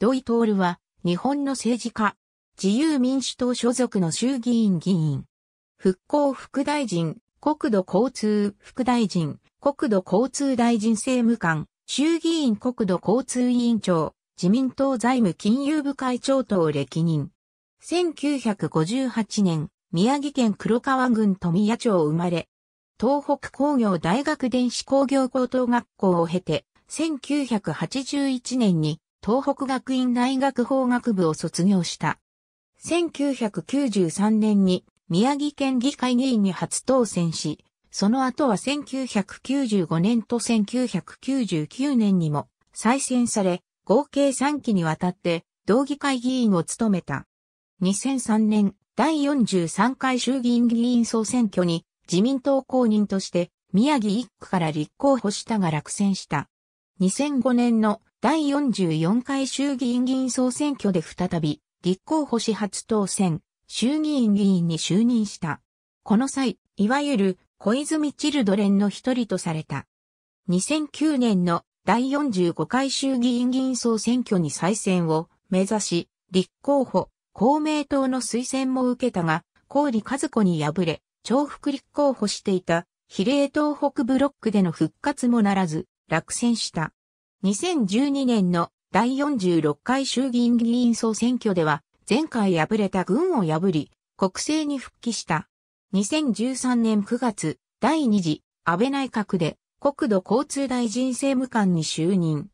土井徹は、日本の政治家、自由民主党所属の衆議院議員、復興副大臣、国土交通副大臣、国土交通大臣政務官、衆議院国土交通委員長、自民党財務金融部会長等歴任。1958年、宮城県黒川郡富谷町生まれ、東北工業大学電子工業高等学校を経て、1981年に東北学院大学法学部を卒業した。1993年に宮城県議会議員に初当選し、その後は1995年と1999年にも再選され、合計3期にわたって同議会議員を務めた。2003年第43回衆議院議員総選挙に自民党公認として宮城1区から立候補したが落選した。2005年の第44回衆議院議員総選挙で再び、立候補し初当選、衆議院議員に就任した。この際、いわゆる小泉チルドレンの一人とされた。2009年の第45回衆議院議員総選挙に再選を目指し、立候補、公明党の推薦も受けたが、高利和子に敗れ、重複立候補していた、比例東北ブロックでの復活もならず、落選した。2012年の第46回衆議院議員総選挙では、前回敗れた軍を破り、国政に復帰した。2013年9月、第2次安倍内閣で国土交通大臣政務官に就任。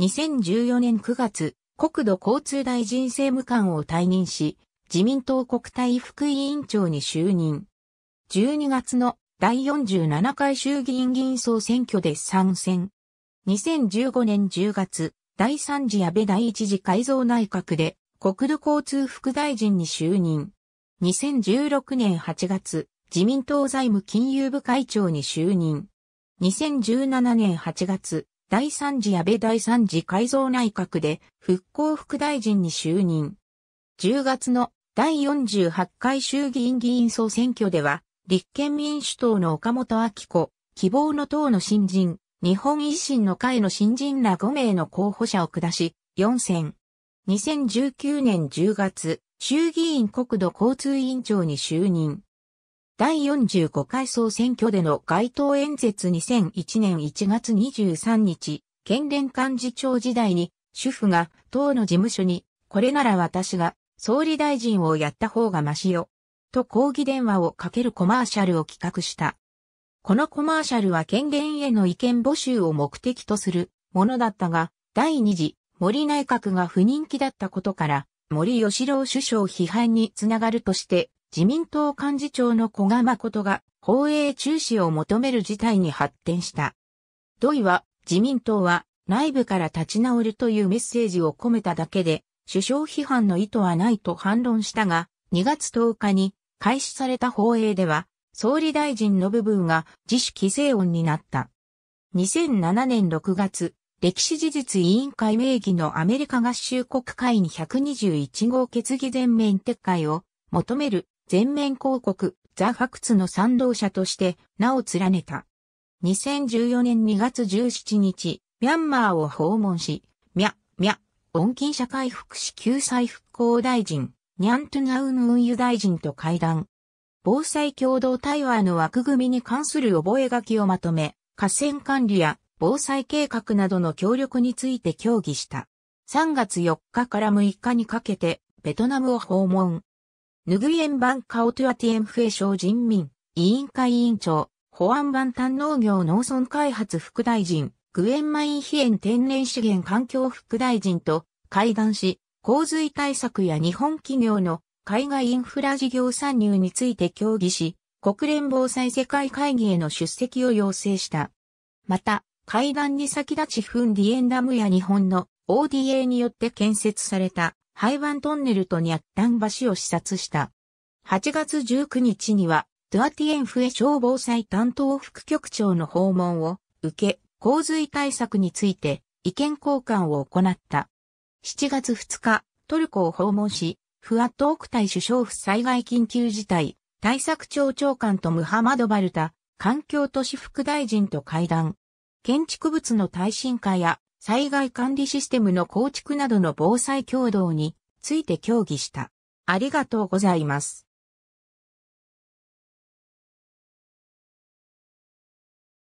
2014年9月、国土交通大臣政務官を退任し、自民党国対副委員長に就任。12月の第47回衆議院議員総選挙で参戦。2015年10月、第3次安倍第1次改造内閣で国土交通副大臣に就任。2016年8月、自民党財務金融部会長に就任。2017年8月、第3次安倍第3次改造内閣で復興副大臣に就任。10月の第48回衆議院議員総選挙では、立憲民主党の岡本明子、希望の党の新人、日本維新の会の新人ら5名の候補者を下し、4選。2019年10月、衆議院国土交通委員長に就任。第45回総選挙での街頭演説2001年1月23日、県連幹事長時代に、主婦が党の事務所に、これなら私が総理大臣をやった方がマシよ、と抗議電話をかけるコマーシャルを企画した。このコマーシャルは権限への意見募集を目的とするものだったが、第二次森内閣が不人気だったことから、森吉郎首相批判につながるとして、自民党幹事長の小賀誠が放映中止を求める事態に発展した。土井は、自民党は内部から立ち直るというメッセージを込めただけで、首相批判の意図はないと反論したが、2月10日に開始された放映では、総理大臣の部分が自主規制音になった。2007年6月、歴史事実委員会名義のアメリカ合衆国会に121号決議全面撤回を求める全面広告ザ・ファクツの賛同者として名を連ねた。2014年2月17日、ミャンマーを訪問し、ミャ、ミャ、恩金社会福祉救済復興大臣、ニャントゥナウン運輸大臣と会談。防災共同対話の枠組みに関する覚書をまとめ、河川管理や防災計画などの協力について協議した。3月4日から6日にかけて、ベトナムを訪問。ヌグイエンバンカオトゥアティエンフェ省人民委員会委員長、保安版。単農業農村開発副大臣、グエンマインヒエン天然資源環境副大臣と会談し、洪水対策や日本企業の海外インフラ事業参入について協議し、国連防災世界会議への出席を要請した。また、会談に先立ちフンディエンダムや日本の ODA によって建設された廃盤トンネルとニャッタン橋を視察した。8月19日には、ドゥアティエンフエ省防災担当副局長の訪問を受け、洪水対策について意見交換を行った。7月2日、トルコを訪問し、フアットタイ首相府災害緊急事態対策庁長官とムハマド・バルタ環境都市副大臣と会談。建築物の耐震化や災害管理システムの構築などの防災協働について協議した。ありがとうございます。